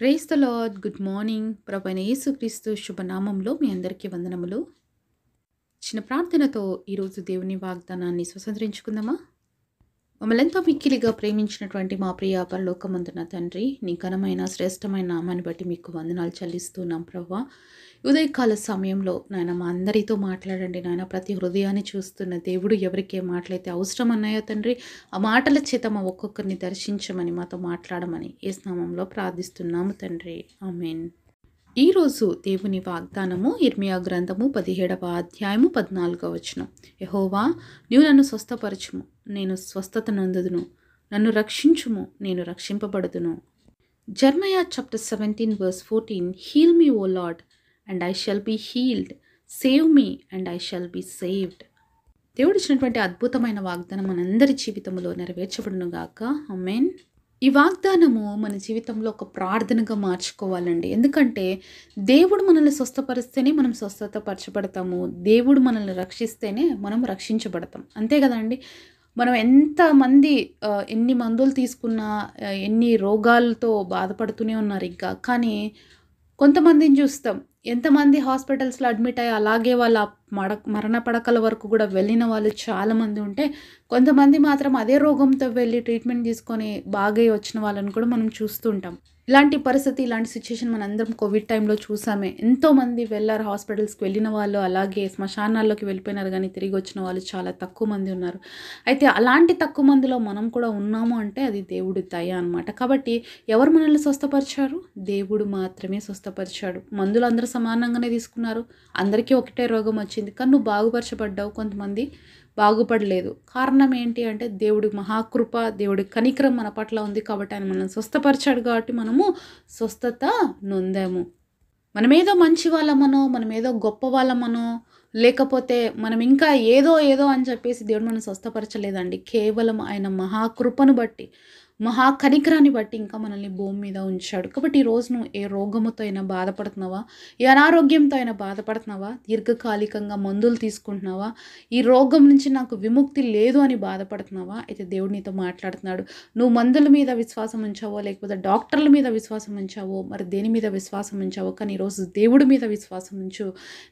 క్రైస్త the Lord good morning ప్రభైన యేసుక్రీస్తు శుభనామంలో మీ అందరికీ వందనములు చిన్న ప్రార్థనతో ఈరోజు దేవుని వాగ్దానాన్ని స్వతంత్రించుకుందామా మమ్మల్నెంతో మిక్కిలిగా ప్రేమించినటువంటి మా ప్రియ పరలోకమందున తండ్రి నీ ఘనమైన శ్రేష్టమైన నామాన్ని బట్టి మీకు వందనాలు చెల్లిస్తున్నాం ప్రవ్వా ఉదయకాల సమయంలో నాయన మా అందరితో మాట్లాడండి నాయన ప్రతి హృదయాన్ని చూస్తున్న దేవుడు ఎవరికే మాటలైతే అవసరం అన్నాయో తండ్రి ఆ మాటల చేత మా ఒక్కొక్కరిని దర్శించమని మాతో మాట్లాడమని ఏ స్నామంలో ప్రార్థిస్తున్నాము తండ్రి ఆమెన్ ఈరోజు దేవుని వాగ్దానము ఇర్మియా గ్రంథము పదిహేడవ అధ్యాయము పద్నాలుగవ వచనం యహోవా నువ్వు నన్ను స్వస్థపరచుము నేను స్వస్థత నందుదును నన్ను రక్షించుము నేను రక్షింపబడుదును Jeremiah chapter seventeen verse fourteen heal me O Lord and I shall be healed save me and I shall be saved దేవుడు ఇచ్చినటువంటి అద్భుతమైన వాగ్దానం మనందరి జీవితంలో నెరవేర్చబడునుగాక అమెన్ ఈ వాగ్దానము మన జీవితంలో ఒక ప్రార్థనగా మార్చుకోవాలండి ఎందుకంటే దేవుడు మనల్ని స్వస్థపరిస్తేనే మనం స్వస్థత పరచబడతాము దేవుడు మనల్ని రక్షిస్తేనే మనం రక్షించబడతాం అంతే కదండి మనం ఎంతమంది ఎన్ని మందులు తీసుకున్నా ఎన్ని రోగాలతో బాధపడుతూనే ఉన్నారు ఇంకా కానీ కొంతమందిని చూస్తాం ఎంతమంది హాస్పిటల్స్లో అడ్మిట్ అయ్యి అలాగే వాళ్ళ మడ మరణ పడకల వరకు కూడా వెళ్ళిన వాళ్ళు చాలామంది ఉంటే కొంతమంది మాత్రం అదే రోగంతో వెళ్ళి ట్రీట్మెంట్ తీసుకొని బాగా వచ్చిన వాళ్ళని కూడా మనం చూస్తుంటాం ఇలాంటి పరిస్థితి ఇలాంటి సిచ్యుయేషన్ అందరం కోవిడ్ టైంలో చూసామే ఎంతోమంది వెళ్ళారు హాస్పిటల్స్కి వెళ్ళిన వాళ్ళు అలాగే శ్మశానాల్లోకి వెళ్ళిపోయినారు కానీ తిరిగి వచ్చిన వాళ్ళు చాలా తక్కువ మంది ఉన్నారు అయితే అలాంటి తక్కువ మందిలో మనం కూడా ఉన్నాము అంటే అది దేవుడి దయ అనమాట కాబట్టి ఎవరు మనల్ని స్వస్థపరిచారు దేవుడు మాత్రమే స్వస్థపరిచాడు మందులు అందరూ సమానంగానే తీసుకున్నారు అందరికీ ఒకటే రోగం వచ్చింది కానీ నువ్వు బాగుపరచబడ్డావు కొంతమంది బాగుపడలేదు కారణం ఏంటి అంటే దేవుడి మహాకృప దేవుడి కనికరం మన పట్ల ఉంది కాబట్టి ఆయన మనల్ని స్వస్థపరిచాడు కాబట్టి మనము స్వస్థత నొందాము మనమేదో మంచి వాళ్ళమనో మనమేదో గొప్ప వాళ్ళమనో లేకపోతే మనం ఇంకా ఏదో ఏదో అని చెప్పేసి దేవుడు మనం స్వస్థపరచలేదండి కేవలం ఆయన మహాకృపను బట్టి మహా కనికరాన్ని బట్టి ఇంకా మనల్ని భూమి మీద ఉంచాడు కాబట్టి ఈరోజు నువ్వు ఏ రోగముతో అయినా బాధపడుతున్నావా ఏ అనారోగ్యంతో అయినా బాధపడుతున్నావా దీర్ఘకాలికంగా మందులు తీసుకుంటున్నావా ఈ రోగం నుంచి నాకు విముక్తి లేదు అని బాధపడుతున్నావా అయితే దేవుడు నీతో మాట్లాడుతున్నాడు నువ్వు మందుల మీద విశ్వాసం ఉంచావో లేకపోతే డాక్టర్ల మీద విశ్వాసం ఉంచావో మరి దేని మీద విశ్వాసం ఉంచావో కానీ ఈరోజు దేవుడి మీద విశ్వాసం ఉంచు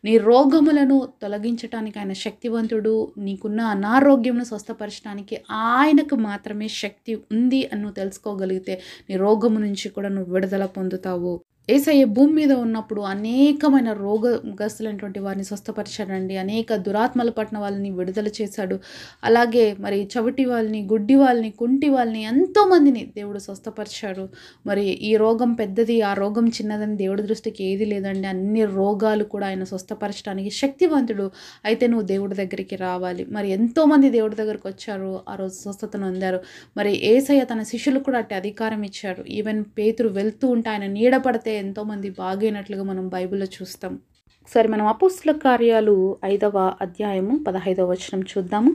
నీ రోగములను తొలగించడానికి ఆయన శక్తివంతుడు నీకున్న అనారోగ్యంను స్వస్థపరచడానికి ఆయనకు మాత్రమే శక్తి ఉంది నువ్వు తెలుసుకోగలిగితే నీ రోగము నుంచి కూడా నువ్వు విడుదల పొందుతావు ఏసయ్య భూమి మీద ఉన్నప్పుడు అనేకమైన రోగగ్రస్తులైనటువంటి వారిని స్వస్థపరిచాడండి అనేక దురాత్మల పట్టిన వాళ్ళని విడుదల చేశాడు అలాగే మరి చవిటి వాళ్ళని గుడ్డి వాళ్ళని కుంటి వాళ్ళని ఎంతోమందిని దేవుడు స్వస్థపరిచాడు మరి ఈ రోగం పెద్దది ఆ రోగం చిన్నదని దేవుడి దృష్టికి ఏది లేదండి అన్ని రోగాలు కూడా ఆయన స్వస్థపరచడానికి శక్తివంతుడు అయితే నువ్వు దేవుడి దగ్గరికి రావాలి మరి ఎంతోమంది దేవుడి దగ్గరికి వచ్చారు ఆ రోజు స్వస్థతను అందారు మరి ఏసయ్య తన శిష్యులకు కూడా అట్టి అధికారం ఇచ్చారు ఈవెన్ పేతురు వెళ్తూ ఉంటే ఆయన నీడపడితే ఎంతోమంది బాగైనట్లుగా మనం బైబిల్లో చూస్తాం సరే మనం అపోస్తుల కార్యాలు ఐదవ అధ్యాయము పదహైదవ వచనం చూద్దాము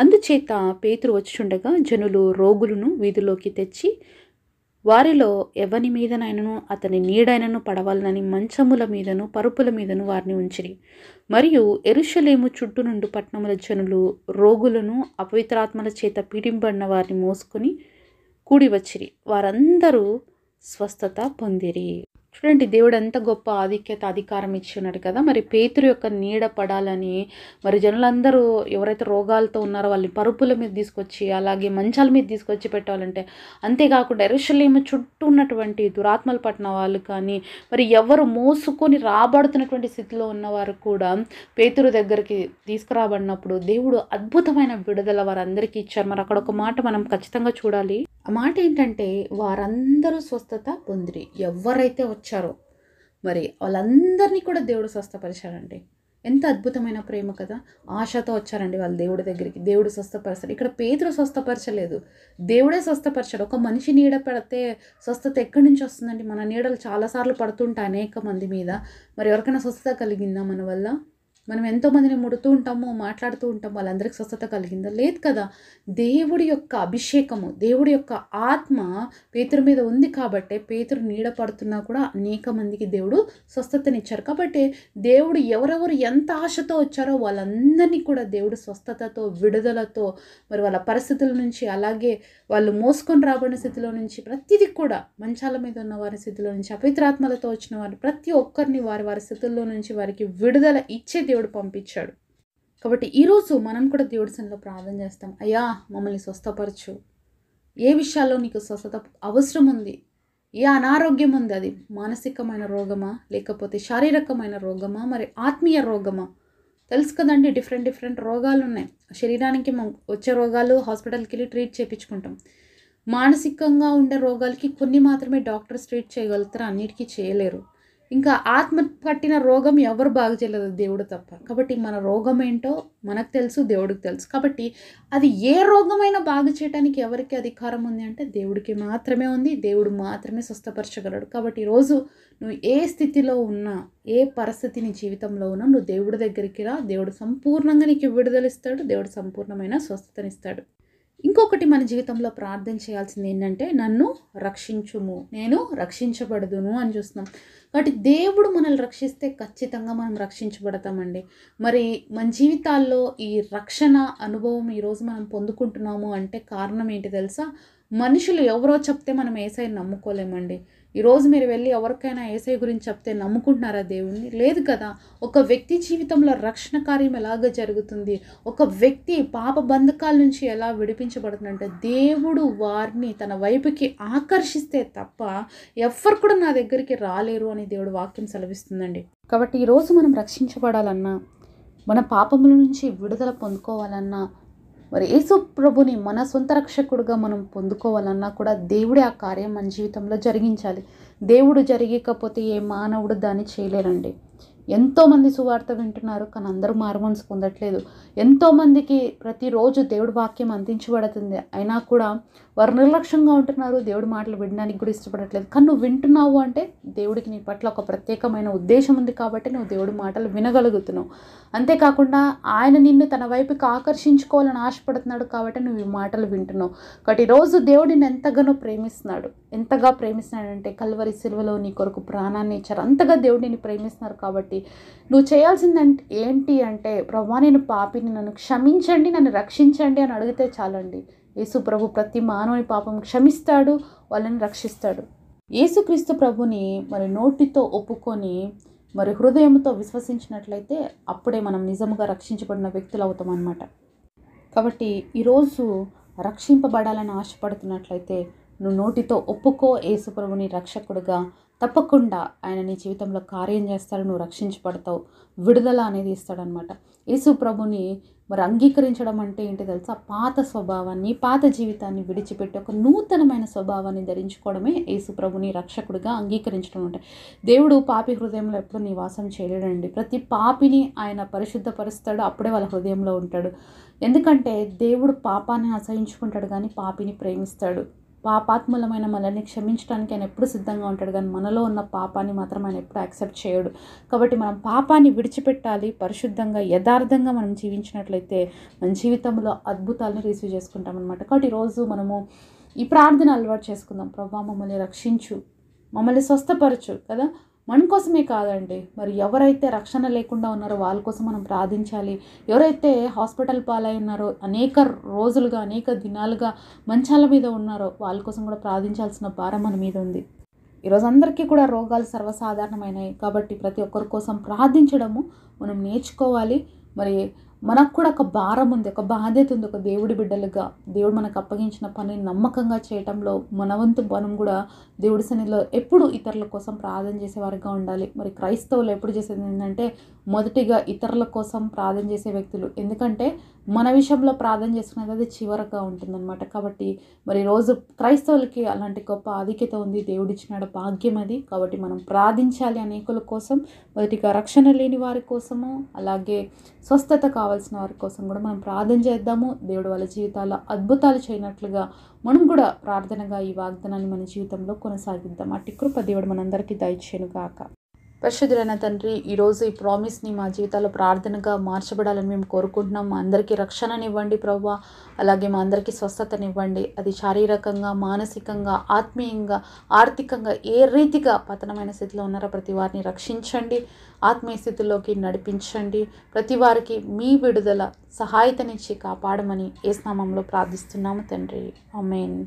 అందుచేత పేతురు వచ్చుండగా జనులు రోగులను వీధిలోకి తెచ్చి వారిలో ఎవని మీదనైనను అతని నీడైనను పడవలనని మంచముల మీదను పరుపుల మీదను వారిని ఉంచిరి మరియు ఎరుషలేము చుట్టూ నుండి పట్టణముల జనులు రోగులను అపవిత్రాత్మల చేత పీడింపడిన వారిని మోసుకొని కూడివచ్చిరి వారందరూ స్వస్థత పొందిరి చూడండి దేవుడు ఎంత గొప్ప ఆధిక్యత అధికారం ఇచ్చున్నాడు కదా మరి పేతురు యొక్క నీడ పడాలని మరి జనులందరూ ఎవరైతే రోగాలతో ఉన్నారో వాళ్ళని పరుపుల మీద తీసుకొచ్చి అలాగే మంచాల మీద తీసుకొచ్చి పెట్టాలంటే అంతేకాకుండా ఎరుషలేము చుట్టూ ఉన్నటువంటి దురాత్మల పట్టిన వాళ్ళు కానీ మరి ఎవరు మోసుకొని రాబడుతున్నటువంటి స్థితిలో ఉన్నవారు కూడా పేతురు దగ్గరికి తీసుకురాబడినప్పుడు దేవుడు అద్భుతమైన విడుదల వారందరికీ ఇచ్చారు మరి అక్కడ ఒక మాట మనం ఖచ్చితంగా చూడాలి ఆ మాట ఏంటంటే వారందరూ స్వస్థత పొందిరి ఎవరైతే వచ్చారో మరి వాళ్ళందరినీ కూడా దేవుడు స్వస్థపరిచాడండి ఎంత అద్భుతమైన ప్రేమ కదా ఆశతో వచ్చారండి వాళ్ళు దేవుడి దగ్గరికి దేవుడు స్వస్థపరిచాడు ఇక్కడ పేదలు స్వస్థపరచలేదు దేవుడే స్వస్థపరచాడు ఒక మనిషి నీడ పడితే స్వస్థత ఎక్కడి నుంచి వస్తుందండి మన నీడలు చాలాసార్లు పడుతుంటాయి అనేక మంది మీద మరి ఎవరికైనా స్వస్థత కలిగిందా మన వల్ల మనం ఎంతోమందిని ముడుతూ ఉంటాము మాట్లాడుతూ ఉంటాము వాళ్ళందరికీ స్వస్థత కలిగిందా లేదు కదా దేవుడి యొక్క అభిషేకము దేవుడి యొక్క ఆత్మ పేతురు మీద ఉంది కాబట్టి పేతురు నీడ పడుతున్నా కూడా అనేక మందికి దేవుడు స్వస్థతనిచ్చారు కాబట్టి దేవుడు ఎవరెవరు ఎంత ఆశతో వచ్చారో వాళ్ళందరినీ కూడా దేవుడు స్వస్థతతో విడుదలతో మరి వాళ్ళ పరిస్థితుల నుంచి అలాగే వాళ్ళు మోసుకొని రాబడిన స్థితిలో నుంచి ప్రతిదీ కూడా మంచాల మీద ఉన్న వారి స్థితిలో నుంచి అపవిత్రాత్మలతో వచ్చిన వారు ప్రతి ఒక్కరిని వారి వారి స్థితుల్లో నుంచి వారికి విడుదల ఇచ్చే దేవుడు పంపించాడు కాబట్టి ఈరోజు మనం కూడా దేవుడి సన్నిలో ప్రార్థన చేస్తాం అయ్యా మమ్మల్ని స్వస్థపరచు ఏ విషయాల్లో నీకు స్వస్థత అవసరం ఉంది ఏ అనారోగ్యం ఉంది అది మానసికమైన రోగమా లేకపోతే శారీరకమైన రోగమా మరి ఆత్మీయ రోగమా తెలుసు కదండి డిఫరెంట్ డిఫరెంట్ రోగాలు ఉన్నాయి శరీరానికి వచ్చే రోగాలు హాస్పిటల్కి వెళ్ళి ట్రీట్ చేయించుకుంటాం మానసికంగా ఉండే రోగాలకి కొన్ని మాత్రమే డాక్టర్స్ ట్రీట్ చేయగలుగుతారు అన్నిటికీ చేయలేరు ఇంకా ఆత్మ కట్టిన రోగం ఎవరు బాగు చేయలేదు దేవుడు తప్ప కాబట్టి మన రోగం ఏంటో మనకు తెలుసు దేవుడికి తెలుసు కాబట్టి అది ఏ రోగమైనా బాగు చేయడానికి ఎవరికి అధికారం ఉంది అంటే దేవుడికి మాత్రమే ఉంది దేవుడు మాత్రమే స్వస్థపరచగలడు కాబట్టి ఈరోజు నువ్వు ఏ స్థితిలో ఉన్నా ఏ పరిస్థితి నీ జీవితంలో ఉన్నా నువ్వు దేవుడి దగ్గరికి రా దేవుడు సంపూర్ణంగా నీకు విడుదలిస్తాడు దేవుడు సంపూర్ణమైన స్వస్థతనిస్తాడు ఇంకొకటి మన జీవితంలో ప్రార్థన చేయాల్సింది ఏంటంటే నన్ను రక్షించుము నేను రక్షించబడదును అని చూస్తున్నాం కాబట్టి దేవుడు మనల్ని రక్షిస్తే ఖచ్చితంగా మనం రక్షించబడతామండి మరి మన జీవితాల్లో ఈ రక్షణ అనుభవం ఈరోజు మనం పొందుకుంటున్నాము అంటే కారణం ఏంటి తెలుసా మనుషులు ఎవరో చెప్తే మనం ఏసై నమ్ముకోలేమండి ఈరోజు మీరు వెళ్ళి ఎవరికైనా ఏసై గురించి చెప్తే నమ్ముకుంటున్నారా దేవుణ్ణి లేదు కదా ఒక వ్యక్తి జీవితంలో రక్షణ కార్యం ఎలాగ జరుగుతుంది ఒక వ్యక్తి పాప బంధకాల నుంచి ఎలా విడిపించబడుతుందంటే దేవుడు వారిని తన వైపుకి ఆకర్షిస్తే తప్ప ఎవ్వరు కూడా నా దగ్గరికి రాలేరు అని దేవుడు వాక్యం సెలవిస్తుందండి కాబట్టి ఈరోజు మనం రక్షించబడాలన్నా మన పాపముల నుంచి విడుదల పొందుకోవాలన్నా మరి యేసు ప్రభుని మన సొంత రక్షకుడుగా మనం పొందుకోవాలన్నా కూడా దేవుడే ఆ కార్యం మన జీవితంలో జరిగించాలి దేవుడు జరిగకపోతే ఏ మానవుడు దాన్ని చేయలేరండి ఎంతోమంది సువార్త వింటున్నారు కానీ అందరూ మారుమనసు పొందట్లేదు ఎంతోమందికి ప్రతిరోజు దేవుడి వాక్యం అందించబడుతుంది అయినా కూడా వారు నిర్లక్ష్యంగా ఉంటున్నారు దేవుడి మాటలు వినడానికి కూడా ఇష్టపడట్లేదు కానీ నువ్వు వింటున్నావు అంటే దేవుడికి నీ పట్ల ఒక ప్రత్యేకమైన ఉద్దేశం ఉంది కాబట్టి నువ్వు దేవుడి మాటలు వినగలుగుతున్నావు అంతేకాకుండా ఆయన నిన్ను తన వైపుకి ఆకర్షించుకోవాలని ఆశపడుతున్నాడు కాబట్టి నువ్వు ఈ మాటలు వింటున్నావు కాబట్టి రోజు దేవుడిని ఎంతగానో ప్రేమిస్తున్నాడు ఎంతగా ప్రేమిస్తున్నాడంటే కల్వరి సిల్వలో నీ కొరకు ప్రాణాన్ని ఇచ్చారు అంతగా దేవుడిని ప్రేమిస్తున్నారు కాబట్టి నువ్వు చేయాల్సిందంటే ఏంటి అంటే ప్రభా నేను పాపిని నన్ను క్షమించండి నన్ను రక్షించండి అని అడిగితే చాలండి యేసు ప్రభు ప్రతి మానవుని పాపం క్షమిస్తాడు వాళ్ళని రక్షిస్తాడు యేసుక్రీస్తు ప్రభుని మరి నోటితో ఒప్పుకొని మరి హృదయంతో విశ్వసించినట్లయితే అప్పుడే మనం నిజముగా రక్షించబడిన వ్యక్తులు అవుతాం అన్నమాట కాబట్టి ఈరోజు రక్షింపబడాలని ఆశపడుతున్నట్లయితే నువ్వు నోటితో ఒప్పుకో యేసుప్రభుని రక్షకుడుగా తప్పకుండా ఆయన నీ జీవితంలో కార్యం చేస్తాడు నువ్వు రక్షించబడతావు విడుదల అనేది ఇస్తాడనమాట యేసు ప్రభుని మరి అంగీకరించడం అంటే ఏంటి తెలుసా పాత స్వభావాన్ని పాత జీవితాన్ని విడిచిపెట్టి ఒక నూతనమైన స్వభావాన్ని ధరించుకోవడమే యేసుప్రభుని రక్షకుడిగా అంగీకరించడం అంటే దేవుడు పాపి హృదయంలో ఎప్పుడు నివాసం చేయలేడండి ప్రతి పాపిని ఆయన పరిశుద్ధపరుస్తాడు అప్పుడే వాళ్ళ హృదయంలో ఉంటాడు ఎందుకంటే దేవుడు పాపాన్ని అసహించుకుంటాడు కానీ పాపిని ప్రేమిస్తాడు పాపాత్ములమైన మనల్ని క్షమించడానికి ఆయన ఎప్పుడు సిద్ధంగా ఉంటాడు కానీ మనలో ఉన్న పాపాన్ని మాత్రం ఆయన ఎప్పుడు యాక్సెప్ట్ చేయడు కాబట్టి మనం పాపాన్ని విడిచిపెట్టాలి పరిశుద్ధంగా యథార్థంగా మనం జీవించినట్లయితే మన జీవితంలో అద్భుతాలను రిసీవ్ చేసుకుంటాం అనమాట కాబట్టి ఈరోజు మనము ఈ ప్రార్థన అలవాటు చేసుకుందాం ప్రభావ మమ్మల్ని రక్షించు మమ్మల్ని స్వస్థపరచు కదా మన కోసమే కాదండి మరి ఎవరైతే రక్షణ లేకుండా ఉన్నారో వాళ్ళ కోసం మనం ప్రార్థించాలి ఎవరైతే హాస్పిటల్ పాలై ఉన్నారో అనేక రోజులుగా అనేక దినాలుగా మంచాల మీద ఉన్నారో వాళ్ళ కోసం కూడా ప్రార్థించాల్సిన భారం మన మీద ఉంది ఈరోజు అందరికీ కూడా రోగాలు సర్వసాధారణమైనవి కాబట్టి ప్రతి ఒక్కరి కోసం ప్రార్థించడము మనం నేర్చుకోవాలి మరి మనకు కూడా ఒక భారం ఉంది ఒక బాధ్యత ఉంది ఒక దేవుడి బిడ్డలుగా దేవుడు మనకు అప్పగించిన పనిని నమ్మకంగా చేయటంలో మన వంతు మనం కూడా దేవుడి సన్నిధిలో ఎప్పుడు ఇతరుల కోసం ప్రార్థన చేసేవారిగా ఉండాలి మరి క్రైస్తవులు ఎప్పుడు చేసేది ఏంటంటే మొదటిగా ఇతరుల కోసం ప్రార్థన చేసే వ్యక్తులు ఎందుకంటే మన విషయంలో ప్రార్థన చేసుకునేది అది చివరగా ఉంటుందన్నమాట కాబట్టి మరి రోజు క్రైస్తవులకి అలాంటి గొప్ప ఆధిక్యత ఉంది దేవుడిచ్చినాడు భాగ్యం అది కాబట్టి మనం ప్రార్థించాలి అనేకుల కోసం మొదటిగా రక్షణ లేని వారి కోసము అలాగే స్వస్థత కావాలి కావాల్సిన వారి కోసం కూడా మనం ప్రార్థన చేద్దాము దేవుడు వాళ్ళ జీవితాల్లో అద్భుతాలు చేయనట్లుగా మనం కూడా ప్రార్థనగా ఈ వాగ్దానాన్ని మన జీవితంలో కొనసాగిద్దాం అట్టి కృప దేవుడు మనందరికీ దయచేను కాక పరిశుద్ధులైన తండ్రి ఈరోజు ఈ ప్రామిస్ని మా జీవితాల్లో ప్రార్థనగా మార్చబడాలని మేము కోరుకుంటున్నాం మా అందరికీ రక్షణనివ్వండి ప్రభు అలాగే మా అందరికీ స్వస్థతనివ్వండి అది శారీరకంగా మానసికంగా ఆత్మీయంగా ఆర్థికంగా ఏ రీతిగా పతనమైన స్థితిలో ఉన్నారో ప్రతి వారిని రక్షించండి ఆత్మీయ స్థితిలోకి నడిపించండి ప్రతి వారికి మీ విడుదల సహాయతనిచ్చి కాపాడమని ఏ స్నామంలో ప్రార్థిస్తున్నాము తండ్రి అమేన్